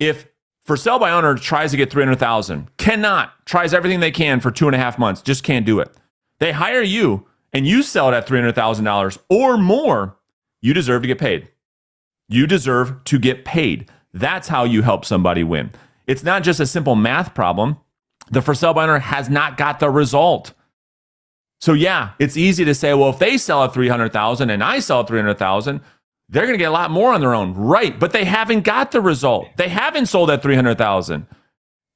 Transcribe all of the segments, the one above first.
if for sale by owner tries to get 300,000, cannot, tries everything they can for two and a half months, just can't do it. They hire you and you sell it at $300,000 or more, you deserve to get paid. You deserve to get paid. That's how you help somebody win. It's not just a simple math problem. The for sale by owner has not got the result. So yeah, it's easy to say, well, if they sell at 300,000 and I sell at 300,000, they're going to get a lot more on their own, right? But they haven't got the result. They haven't sold that 300,000.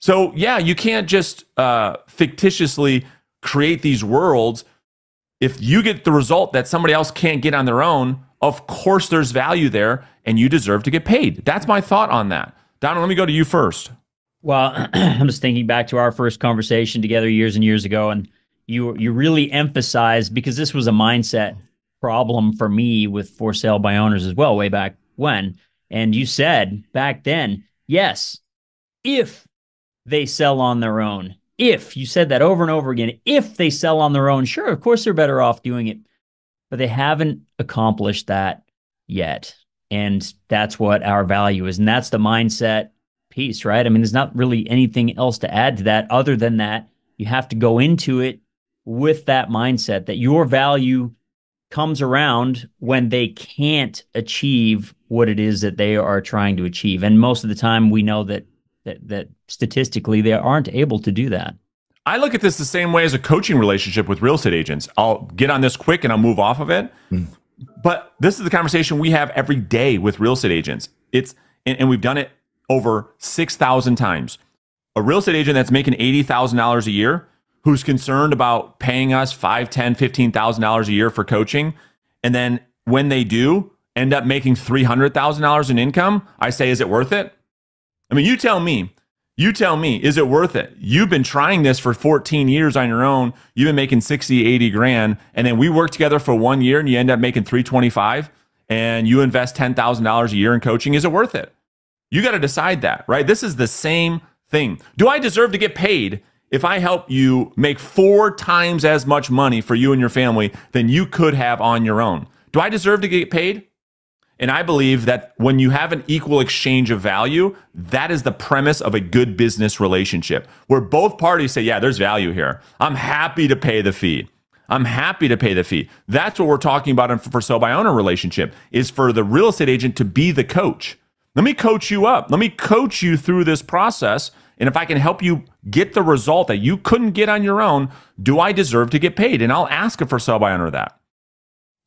So, yeah, you can't just uh, fictitiously create these worlds. If you get the result that somebody else can't get on their own, of course there's value there and you deserve to get paid. That's my thought on that. Donald, let me go to you first. Well, I'm just thinking back to our first conversation together years and years ago, and you you really emphasized because this was a mindset problem for me with for sale by owners as well, way back when. And you said back then, yes, if they sell on their own, if you said that over and over again, if they sell on their own, sure, of course they're better off doing it, but they haven't accomplished that yet. And that's what our value is. And that's the mindset piece, right? I mean, there's not really anything else to add to that other than that you have to go into it with that mindset that your value comes around when they can't achieve what it is that they are trying to achieve. And most of the time we know that that that statistically they aren't able to do that. I look at this the same way as a coaching relationship with real estate agents. I'll get on this quick and I'll move off of it. Mm. But this is the conversation we have every day with real estate agents. It's and, and we've done it over 6,000 times. A real estate agent that's making $80,000 a year who's concerned about paying us five, ten, fifteen thousand dollars a year for coaching, and then when they do end up making three hundred thousand dollars in income, I say, is it worth it? I mean, you tell me. You tell me, is it worth it? You've been trying this for 14 years on your own. You've been making 60, 80 grand, and then we work together for one year, and you end up making 325, and you invest $10,000 a year in coaching. Is it worth it? You got to decide that, right? This is the same thing. Do I deserve to get paid if I help you make four times as much money for you and your family than you could have on your own, do I deserve to get paid? And I believe that when you have an equal exchange of value, that is the premise of a good business relationship where both parties say, Yeah, there's value here. I'm happy to pay the fee. I'm happy to pay the fee. That's what we're talking about in for sale by owner relationship is for the real estate agent to be the coach. Let me coach you up. Let me coach you through this process and if I can help you get the result that you couldn't get on your own, do I deserve to get paid? And I'll ask it for sell by owner that.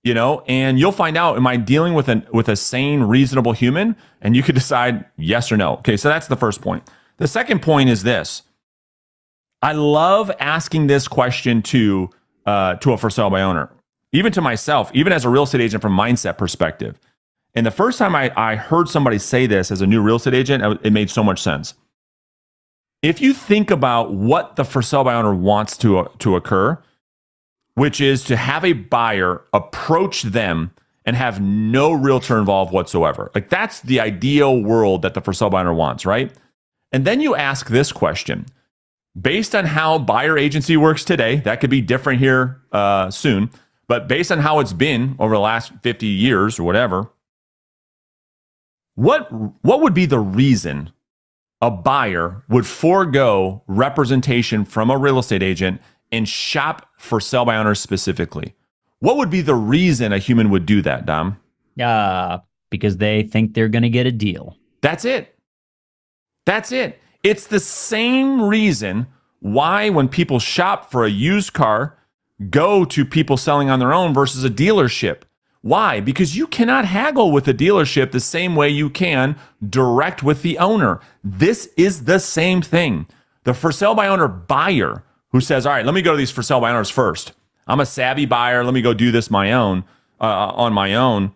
You know, and you'll find out am I dealing with an with a sane, reasonable human? And you could decide yes or no. Okay, so that's the first point. The second point is this. I love asking this question to uh, to a for sale by owner, even to myself, even as a real estate agent from mindset perspective. And the first time I, I heard somebody say this as a new real estate agent, it made so much sense if you think about what the for sale by owner wants to, uh, to occur, which is to have a buyer approach them and have no realtor involved whatsoever. Like that's the ideal world that the for sale by owner wants, right? And then you ask this question based on how buyer agency works today, that could be different here uh, soon, but based on how it's been over the last 50 years or whatever, what, what would be the reason a buyer would forego representation from a real estate agent and shop for sell by owners specifically. What would be the reason a human would do that, Dom? Uh, because they think they're going to get a deal. That's it. That's it. It's the same reason why, when people shop for a used car, go to people selling on their own versus a dealership. Why? Because you cannot haggle with a dealership the same way you can direct with the owner. This is the same thing. The for sale by owner buyer who says, All right, let me go to these for sale by owners first. I'm a savvy buyer. Let me go do this my own uh, on my own.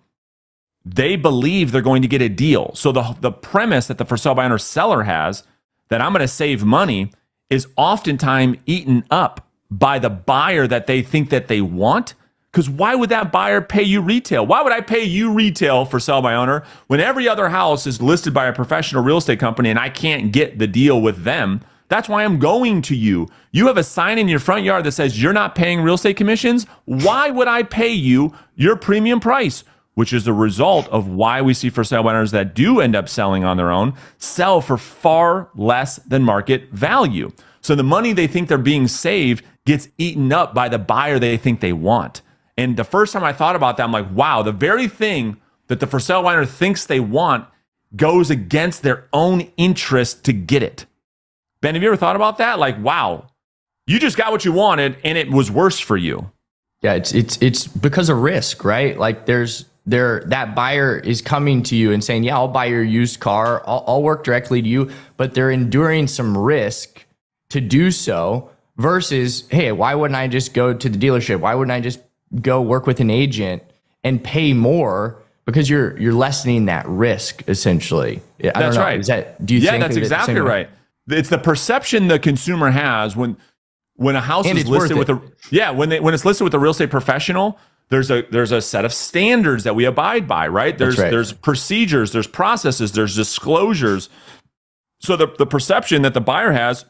They believe they're going to get a deal. So the, the premise that the for sale by owner seller has that I'm going to save money is oftentimes eaten up by the buyer that they think that they want because why would that buyer pay you retail? Why would I pay you retail for sell by owner when every other house is listed by a professional real estate company and I can't get the deal with them? That's why I'm going to you. You have a sign in your front yard that says you're not paying real estate commissions. Why would I pay you your premium price? Which is the result of why we see for sale owners that do end up selling on their own sell for far less than market value. So the money they think they're being saved gets eaten up by the buyer they think they want. And the first time I thought about that, I'm like, wow, the very thing that the for sale winner thinks they want goes against their own interest to get it. Ben, have you ever thought about that? Like, wow, you just got what you wanted and it was worse for you. Yeah, it's it's it's because of risk, right? Like there's there that buyer is coming to you and saying, "Yeah, I'll buy your used car. I'll, I'll work directly to you," but they're enduring some risk to do so versus, "Hey, why wouldn't I just go to the dealership? Why wouldn't I just go work with an agent and pay more because you're you're lessening that risk essentially. I that's right. Is that do you? Yeah, that's exactly right. Way? It's the perception the consumer has when when a house and is listed with a yeah when they when it's listed with a real estate professional. There's a there's a set of standards that we abide by, right? There's right. there's procedures, there's processes, there's disclosures. So the, the perception that the buyer has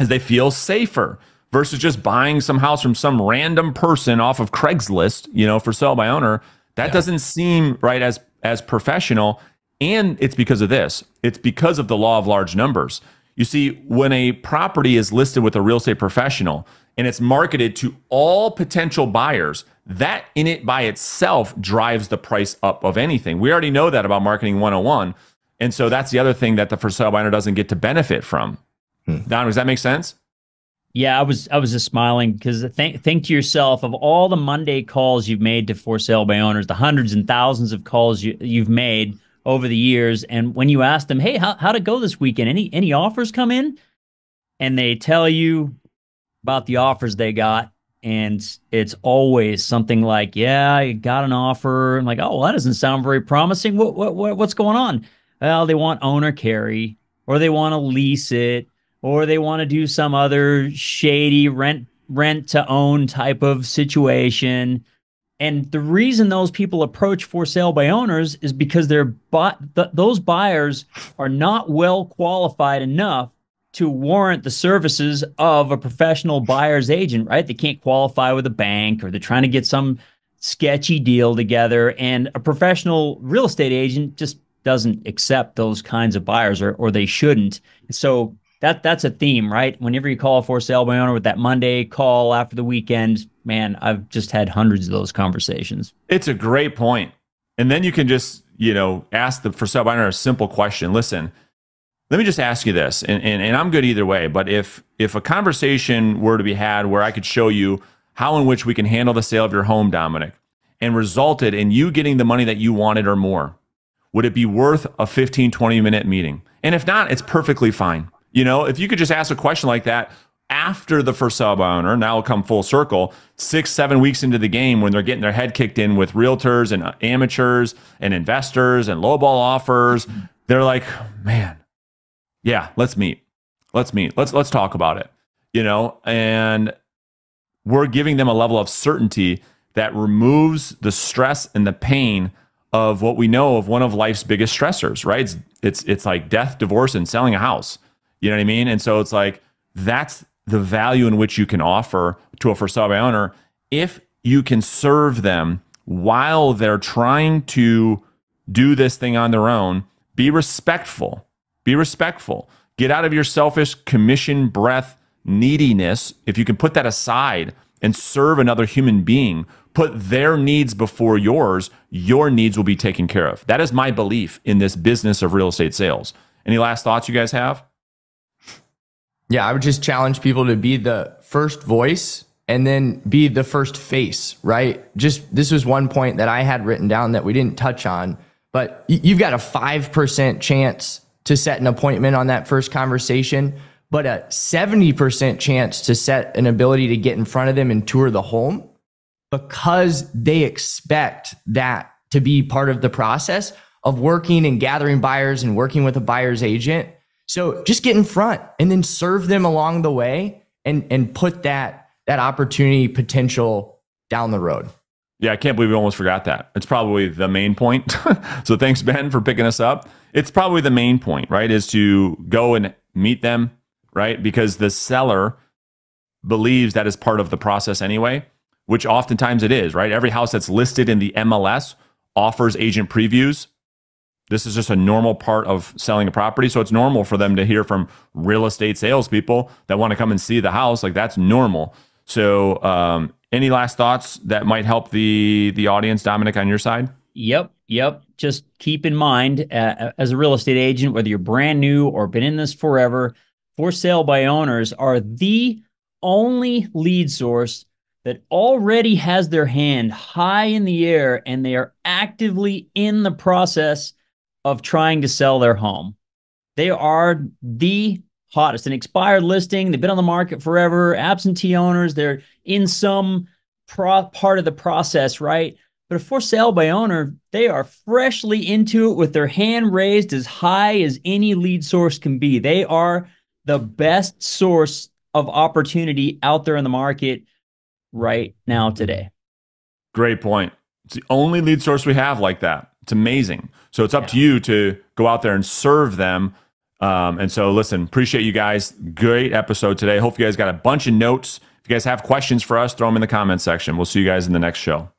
is they feel safer versus just buying some house from some random person off of Craigslist, you know, for sale by owner. That yeah. doesn't seem right as as professional. And it's because of this. It's because of the law of large numbers. You see, when a property is listed with a real estate professional and it's marketed to all potential buyers, that in it by itself drives the price up of anything. We already know that about marketing 101. And so that's the other thing that the for sale buyer doesn't get to benefit from. Hmm. Don, does that make sense? Yeah, I was I was just smiling because think think to yourself of all the Monday calls you've made to for sale by owners, the hundreds and thousands of calls you, you've made over the years, and when you ask them, "Hey, how how'd it go this weekend? Any any offers come in?" and they tell you about the offers they got, and it's always something like, "Yeah, I got an offer," and like, "Oh, well, that doesn't sound very promising. What what, what what's going on?" Well, they want owner carry, or they want to lease it or they want to do some other shady rent rent to own type of situation. And the reason those people approach for sale by owners is because they're but th- those buyers are not well qualified enough to warrant the services of a professional buyer's agent, right? They can't qualify with a bank or they're trying to get some sketchy deal together and a professional real estate agent just doesn't accept those kinds of buyers or or they shouldn't. So that that's a theme, right? Whenever you call a for sale by owner with that Monday call after the weekend, man, I've just had hundreds of those conversations. It's a great point. And then you can just, you know, ask the for sale by owner a simple question. Listen, let me just ask you this, and, and, and I'm good either way, but if if a conversation were to be had where I could show you how in which we can handle the sale of your home, Dominic, and resulted in you getting the money that you wanted or more, would it be worth a 15, 20 minute meeting? And if not, it's perfectly fine. You know, if you could just ask a question like that after the first sub owner, now come full circle, six, seven weeks into the game when they're getting their head kicked in with realtors and uh, amateurs and investors and lowball offers, they're like, man, yeah, let's meet. Let's meet. Let's let's talk about it. You know, and we're giving them a level of certainty that removes the stress and the pain of what we know of one of life's biggest stressors, right? It's it's it's like death, divorce, and selling a house. You know what I mean? And so it's like that's the value in which you can offer to a for sale by owner if you can serve them while they're trying to do this thing on their own. Be respectful. Be respectful. Get out of your selfish commission breath neediness. If you can put that aside and serve another human being, put their needs before yours, your needs will be taken care of. That is my belief in this business of real estate sales. Any last thoughts you guys have? Yeah, I would just challenge people to be the first voice and then be the first face, right? Just this was one point that I had written down that we didn't touch on, but you've got a 5% chance to set an appointment on that first conversation, but a 70% chance to set an ability to get in front of them and tour the home because they expect that to be part of the process of working and gathering buyers and working with a buyer's agent so just get in front and then serve them along the way and and put that that opportunity potential down the road. Yeah, I can't believe we almost forgot that. It's probably the main point. so thanks Ben for picking us up. It's probably the main point, right? Is to go and meet them, right? Because the seller believes that is part of the process anyway, which oftentimes it is, right? Every house that's listed in the MLS offers agent previews this is just a normal part of selling a property. So it's normal for them to hear from real estate salespeople that want to come and see the house. Like that's normal. So, um, any last thoughts that might help the the audience, Dominic, on your side? Yep, yep. Just keep in mind, uh, uh, as a real estate agent, whether you're brand new or been in this forever, for sale by owners are the only lead source that already has their hand high in the air and they are actively in the process of trying to sell their home. They are the hottest, an expired listing. They've been on the market forever, absentee owners. They're in some pro- part of the process, right? But a for sale by owner, they are freshly into it with their hand raised as high as any lead source can be. They are the best source of opportunity out there in the market right now today. Great point. It's the only lead source we have like that. It's amazing. So it's up yeah. to you to go out there and serve them. Um, and so, listen, appreciate you guys. Great episode today. Hope you guys got a bunch of notes. If you guys have questions for us, throw them in the comment section. We'll see you guys in the next show.